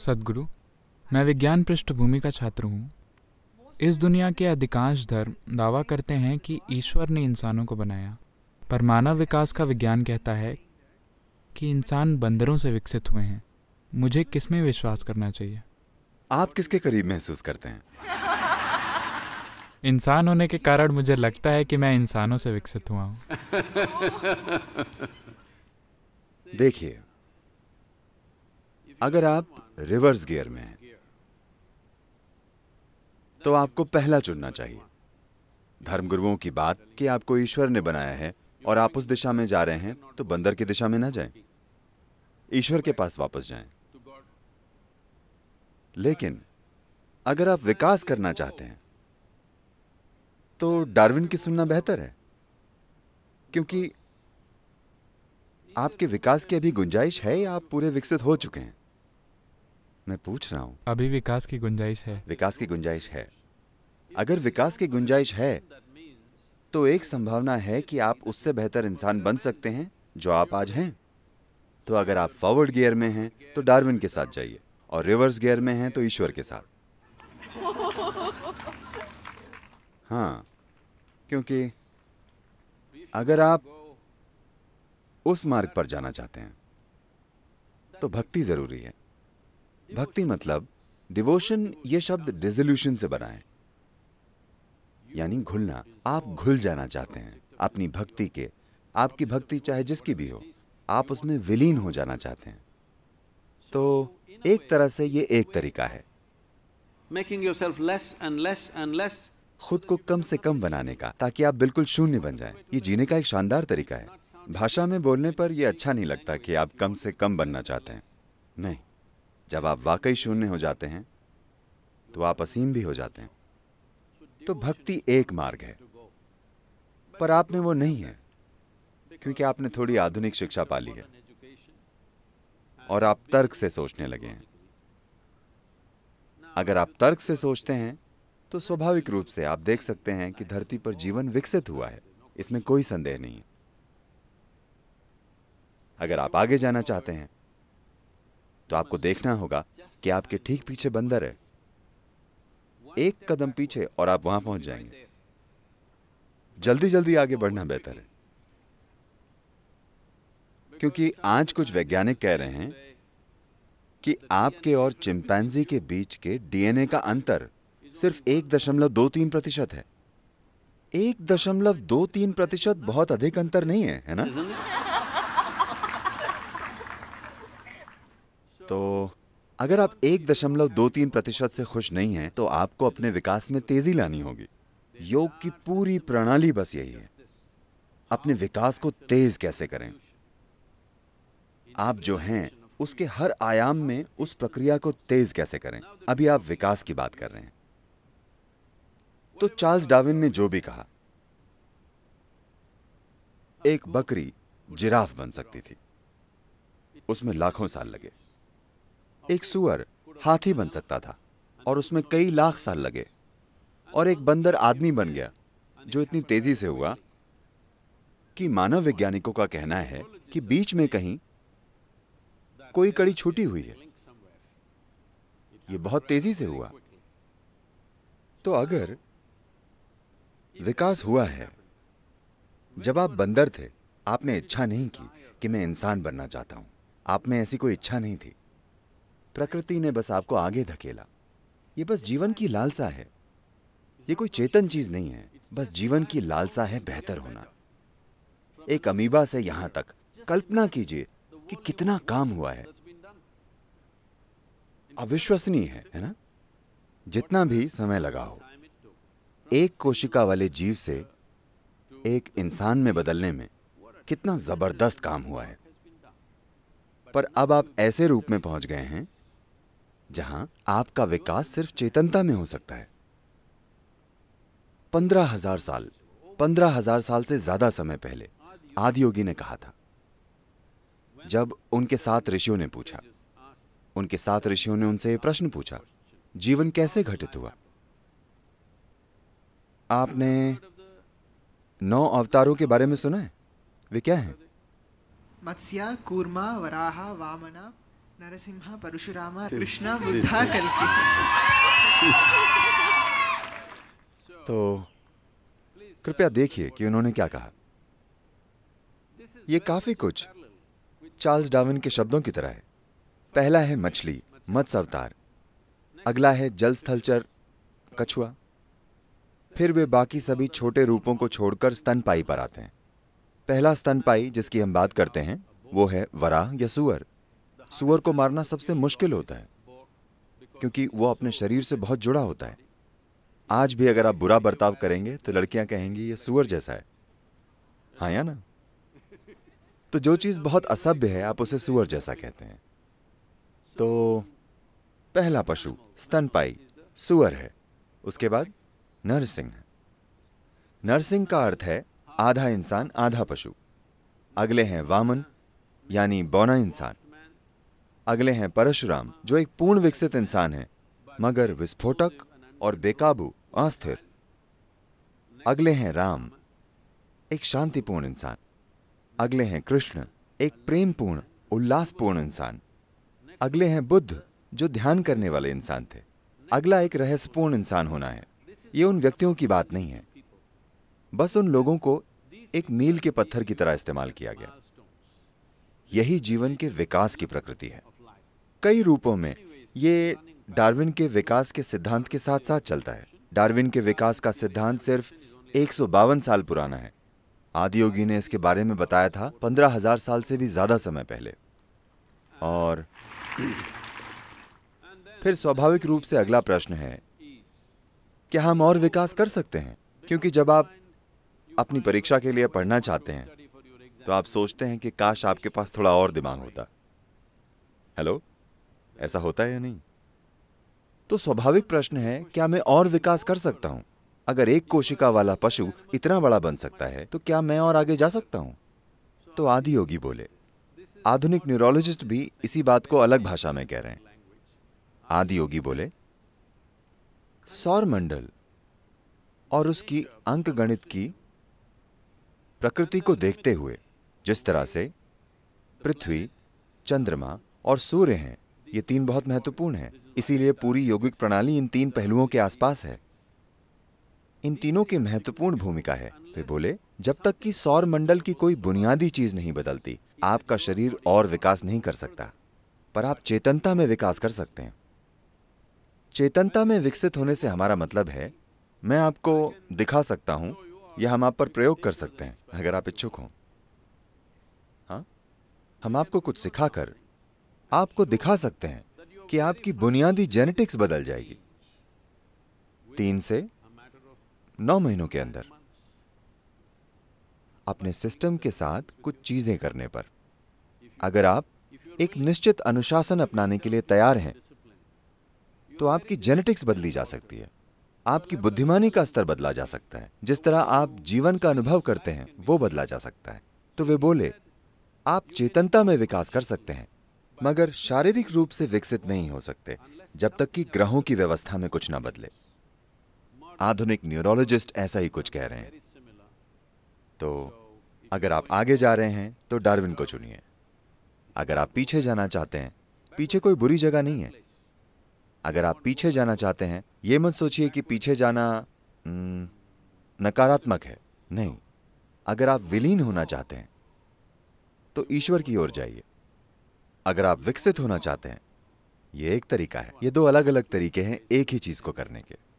सदगुरु मैं विज्ञान पृष्ठभूमि का छात्र हूँ इस दुनिया के अधिकांश धर्म दावा करते हैं कि ईश्वर ने इंसानों को बनाया पर मानव विकास का विज्ञान कहता है कि इंसान बंदरों से विकसित हुए हैं मुझे किस में विश्वास करना चाहिए आप किसके करीब महसूस करते हैं इंसान होने के कारण मुझे लगता है कि मैं इंसानों से विकसित हुआ हूं देखिए अगर आप रिवर्स गियर में है तो आपको पहला चुनना चाहिए धर्मगुरुओं की बात कि आपको ईश्वर ने बनाया है और आप उस दिशा में जा रहे हैं तो बंदर की दिशा में ना जाएं। ईश्वर के पास वापस जाएं। लेकिन अगर आप विकास करना चाहते हैं तो डार्विन की सुनना बेहतर है क्योंकि आपके विकास की अभी गुंजाइश है या आप पूरे विकसित हो चुके हैं मैं पूछ रहा हूँ अभी विकास की गुंजाइश है विकास की गुंजाइश है अगर विकास की गुंजाइश है तो एक संभावना है कि आप उससे बेहतर इंसान बन सकते हैं जो आप आज हैं तो अगर आप फॉरवर्ड गियर में हैं तो डार्विन के साथ जाइए और रिवर्स गियर में हैं तो ईश्वर के साथ हाँ क्योंकि अगर आप उस मार्ग पर जाना चाहते हैं तो भक्ति जरूरी है भक्ति मतलब डिवोशन ये शब्द डिजोल्यूशन से बना है यानी घुलना आप घुल जाना चाहते हैं अपनी भक्ति के आपकी भक्ति चाहे जिसकी भी हो आप उसमें विलीन हो जाना चाहते हैं तो एक तरह से ये एक तरीका है making yourself less and less and less खुद को कम से कम बनाने का ताकि आप बिल्कुल शून्य बन जाएं। ये जीने का एक शानदार तरीका है भाषा में बोलने पर यह अच्छा नहीं लगता कि आप कम से कम बनना चाहते हैं नहीं जब आप वाकई शून्य हो जाते हैं तो आप असीम भी हो जाते हैं तो भक्ति एक मार्ग है पर आप में वो नहीं है क्योंकि आपने थोड़ी आधुनिक शिक्षा पा ली है और आप तर्क से सोचने लगे हैं अगर आप तर्क से सोचते हैं तो स्वाभाविक रूप से आप देख सकते हैं कि धरती पर जीवन विकसित हुआ है इसमें कोई संदेह नहीं है अगर आप आगे जाना चाहते हैं तो आपको देखना होगा कि आपके ठीक पीछे बंदर है एक कदम पीछे और आप वहां पहुंच जाएंगे जल्दी जल्दी आगे बढ़ना बेहतर है क्योंकि आज कुछ वैज्ञानिक कह रहे हैं कि आपके और चिंपैंजी के बीच के डीएनए का अंतर सिर्फ एक दशमलव दो तीन प्रतिशत है एक दशमलव दो तीन प्रतिशत बहुत अधिक अंतर नहीं है है ना तो अगर आप एक दशमलव दो तीन प्रतिशत से खुश नहीं हैं तो आपको अपने विकास में तेजी लानी होगी योग की पूरी प्रणाली बस यही है अपने विकास को तेज कैसे करें आप जो हैं उसके हर आयाम में उस प्रक्रिया को तेज कैसे करें अभी आप विकास की बात कर रहे हैं तो चार्ल्स डाविन ने जो भी कहा एक बकरी जिराफ बन सकती थी उसमें लाखों साल लगे एक सुअर हाथी बन सकता था और उसमें कई लाख साल लगे और एक बंदर आदमी बन गया जो इतनी तेजी से हुआ कि मानव वैज्ञानिकों का कहना है कि बीच में कहीं कोई कड़ी छूटी हुई है यह बहुत तेजी से हुआ तो अगर विकास हुआ है जब आप बंदर थे आपने इच्छा नहीं की कि मैं इंसान बनना चाहता हूं आप में ऐसी कोई इच्छा नहीं थी प्रकृति ने बस आपको आगे धकेला ये बस जीवन की लालसा है ये कोई चेतन चीज नहीं है बस जीवन की लालसा है बेहतर होना एक अमीबा से यहां तक कल्पना कीजिए कि कितना काम हुआ है अविश्वसनीय है है ना जितना भी समय लगा हो एक कोशिका वाले जीव से एक इंसान में बदलने में कितना जबरदस्त काम हुआ है पर अब आप ऐसे रूप में पहुंच गए हैं जहां आपका विकास सिर्फ चेतनता में हो सकता है पंद्रह हजार साल पंद्रह हजार साल से ज्यादा समय पहले आदियोगी ने कहा था जब उनके साथ ऋषियों ने पूछा उनके साथ ऋषियों ने उनसे प्रश्न पूछा जीवन कैसे घटित हुआ आपने नौ अवतारों के बारे में सुना है वे क्या है मत्स्या कूर्मा वराहा वामना नरसिंह परशुराम कृष्णा बुद्ध कल तो कृपया देखिए कि उन्होंने क्या कहा यह काफी कुछ चार्ल्स डाविन के शब्दों की तरह है पहला है मछली मत्स्य अवतार अगला है जल स्थलचर कछुआ फिर वे बाकी सभी छोटे रूपों को छोड़कर स्तनपाई पर आते हैं पहला स्तनपाई जिसकी हम बात करते हैं वो है वराह या सुअर सुअर को मारना सबसे मुश्किल होता है क्योंकि वो अपने शरीर से बहुत जुड़ा होता है आज भी अगर आप बुरा बर्ताव करेंगे तो लड़कियां कहेंगी ये सुअर जैसा है हाँ या ना तो जो चीज़ बहुत असभ्य है आप उसे सुअर जैसा कहते हैं तो पहला पशु स्तनपाई सुअर है उसके बाद नरसिंह नरसिंह का अर्थ है आधा इंसान आधा पशु अगले हैं वामन यानी बौना इंसान अगले हैं परशुराम जो एक पूर्ण विकसित इंसान है मगर विस्फोटक और बेकाबू अस्थिर अगले हैं राम एक शांतिपूर्ण इंसान अगले हैं कृष्ण एक प्रेमपूर्ण उल्लासपूर्ण इंसान अगले हैं बुद्ध जो ध्यान करने वाले इंसान थे अगला एक रहस्यपूर्ण इंसान होना है ये उन व्यक्तियों की बात नहीं है बस उन लोगों को एक मील के पत्थर की तरह इस्तेमाल किया गया यही जीवन के विकास की प्रकृति है कई रूपों में ये डार्विन के विकास के सिद्धांत के साथ साथ चलता है डार्विन के विकास का सिद्धांत सिर्फ एक साल पुराना है आदियोगी ने इसके बारे में बताया था पंद्रह हजार साल से भी ज्यादा समय पहले और फिर स्वाभाविक रूप से अगला प्रश्न है क्या हम और विकास कर सकते हैं क्योंकि जब आप अपनी परीक्षा के लिए पढ़ना चाहते हैं तो आप सोचते हैं कि काश आपके पास थोड़ा और दिमाग होता हेलो ऐसा होता है या नहीं तो स्वाभाविक प्रश्न है क्या मैं और विकास कर सकता हूं अगर एक कोशिका वाला पशु इतना बड़ा बन सकता है तो क्या मैं और आगे जा सकता हूं तो आदि योगी बोले आधुनिक न्यूरोलॉजिस्ट भी इसी बात को अलग भाषा में कह रहे हैं आदि योगी बोले सौर मंडल और उसकी अंक गणित की प्रकृति को देखते हुए जिस तरह से पृथ्वी चंद्रमा और सूर्य हैं ये तीन बहुत महत्वपूर्ण हैं इसीलिए पूरी यौगिक प्रणाली इन तीन पहलुओं के आसपास है इन तीनों की महत्वपूर्ण भूमिका है वे बोले जब तक कि सौर मंडल की कोई बुनियादी चीज नहीं बदलती आपका शरीर और विकास नहीं कर सकता पर आप चेतनता में विकास कर सकते हैं चेतनता में विकसित होने से हमारा मतलब है मैं आपको दिखा सकता हूं या हम आप पर प्रयोग कर सकते हैं अगर आप इच्छुक हों हाँ? हम आपको कुछ सिखाकर आपको दिखा सकते हैं कि आपकी बुनियादी जेनेटिक्स बदल जाएगी तीन से नौ महीनों के अंदर अपने सिस्टम के साथ कुछ चीजें करने पर अगर आप एक निश्चित अनुशासन अपनाने के लिए तैयार हैं तो आपकी जेनेटिक्स बदली जा सकती है आपकी बुद्धिमानी का स्तर बदला जा सकता है जिस तरह आप जीवन का अनुभव करते हैं वो बदला जा सकता है तो वे बोले आप चेतनता में विकास कर सकते हैं मगर शारीरिक रूप से विकसित नहीं हो सकते जब तक कि ग्रहों की व्यवस्था में कुछ ना बदले आधुनिक न्यूरोलॉजिस्ट ऐसा ही कुछ कह रहे हैं तो अगर आप आगे जा रहे हैं तो डार्विन को चुनिए अगर आप पीछे जाना चाहते हैं पीछे कोई बुरी जगह नहीं है अगर आप पीछे जाना चाहते हैं ये मत सोचिए कि पीछे जाना हम्म, नकारात्मक है नहीं अगर आप विलीन होना चाहते हैं तो ईश्वर की ओर जाइए अगर आप विकसित होना चाहते हैं ये एक तरीका है ये दो अलग अलग तरीके हैं एक ही चीज को करने के